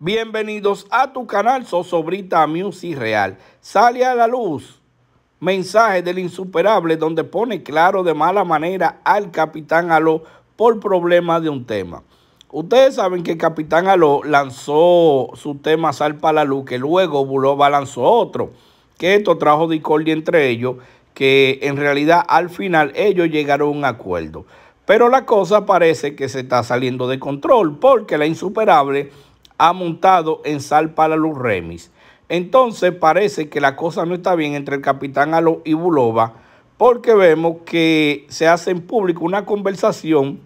Bienvenidos a tu canal Sosobrita Music Real. Sale a la luz mensaje del insuperable donde pone claro de mala manera al capitán Aló por problema de un tema. Ustedes saben que capitán Aló lanzó su tema Sal para la luz, que luego Buloba lanzó otro, que esto trajo discordia entre ellos, que en realidad al final ellos llegaron a un acuerdo. Pero la cosa parece que se está saliendo de control porque la insuperable ha montado en sal para los remis. Entonces parece que la cosa no está bien entre el capitán Aló y Bulova porque vemos que se hace en público una conversación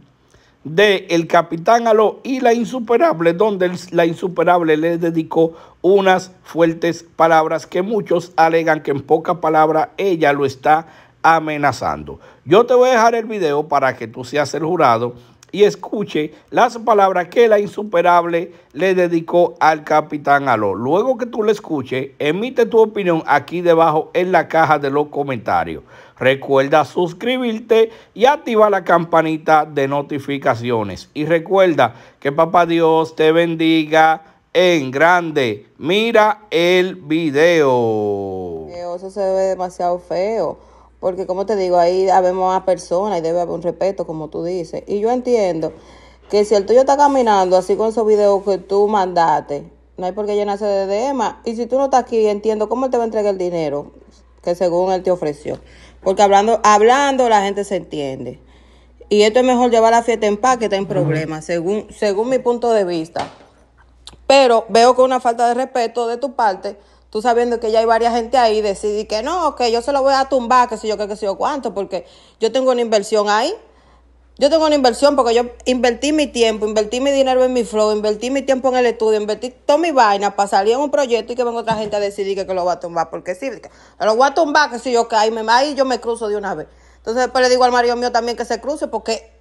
de el capitán Aló y la insuperable, donde la insuperable le dedicó unas fuertes palabras que muchos alegan que en pocas palabras ella lo está amenazando. Yo te voy a dejar el video para que tú seas el jurado y escuche las palabras que la insuperable le dedicó al capitán Aló. Luego que tú le escuches, emite tu opinión aquí debajo en la caja de los comentarios. Recuerda suscribirte y activa la campanita de notificaciones. Y recuerda que Papá Dios te bendiga en grande. Mira el video. Eso se ve demasiado feo. Porque como te digo, ahí habemos a personas y debe haber un respeto, como tú dices. Y yo entiendo que si el tuyo está caminando así con esos videos que tú mandaste, no hay por qué llenarse de demás. Y si tú no estás aquí, entiendo cómo él te va a entregar el dinero que según él te ofreció. Porque hablando, hablando la gente se entiende. Y esto es mejor llevar la fiesta en paz que está en problemas, según, según mi punto de vista. Pero veo que una falta de respeto de tu parte tú sabiendo que ya hay varias gente ahí, decidí que no, que yo se lo voy a tumbar, que sé yo qué, que sé yo cuánto, porque yo tengo una inversión ahí. Yo tengo una inversión porque yo invertí mi tiempo, invertí mi dinero en mi flow, invertí mi tiempo en el estudio, invertí toda mi vaina para salir en un proyecto y que venga otra gente a decidir que, lo voy a tumbar. Porque sí, lo voy a tumbar, que si yo que ahí, me, ahí yo me cruzo de una vez. Entonces después pues, le digo al marido mío también que se cruce porque